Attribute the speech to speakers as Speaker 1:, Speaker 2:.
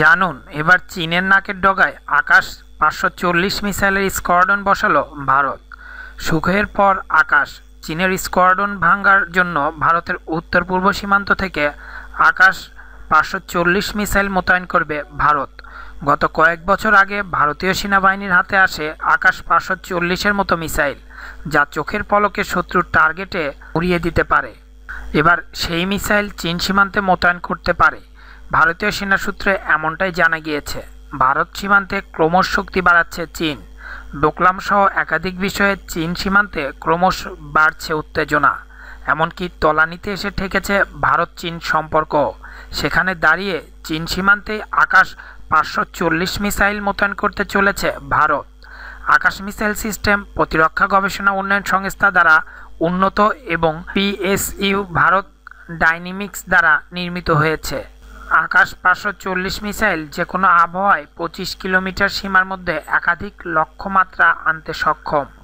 Speaker 1: জানুন এবার চীনের নাকের ডগায় আকাশ পাঁচশো চল্লিশ মিসাইলের স্কোয়াডন বসালো ভারত সুখের পর আকাশ চীনের স্কোয়াডন ভাঙ্গার জন্য ভারতের উত্তর পূর্ব সীমান্ত থেকে আকাশ পাঁচশো চল্লিশ মিসাইল মোতায়েন করবে ভারত গত কয়েক বছর আগে ভারতীয় সেনাবাহিনীর হাতে আসে আকাশ পাঁচশো চল্লিশের মতো মিসাইল যা চোখের পলকে শত্রুর টার্গেটে উড়িয়ে দিতে পারে এবার সেই মিসাইল চীন সীমান্তে মোতায়েন করতে পারে ভারতীয় সেনা সূত্রে এমনটাই জানা গিয়েছে ভারত সীমান্তে ক্রমশ শক্তি বাড়াচ্ছে চীন ডোকলাম সহ একাধিক বিষয়ে চীন সীমান্তে ক্রমশ বাড়ছে উত্তেজনা এমনকি তলানিতে এসে ঠেকেছে ভারত চীন সম্পর্ক সেখানে দাঁড়িয়ে চীন সীমান্তে আকাশ পাঁচশো চল্লিশ মিসাইল মোতায়েন করতে চলেছে ভারত আকাশ মিসাইল সিস্টেম প্রতিরক্ষা গবেষণা উন্নয়ন সংস্থা দ্বারা উন্নত এবং পিএসইউ ভারত ডাইনামিক্স দ্বারা নির্মিত হয়েছে আকাশ পাঁচশো চল্লিশ মিসাইল যে কোনো আবহাওয়ায় পঁচিশ কিলোমিটার সীমার মধ্যে একাধিক লক্ষ্যমাত্রা আনতে সক্ষম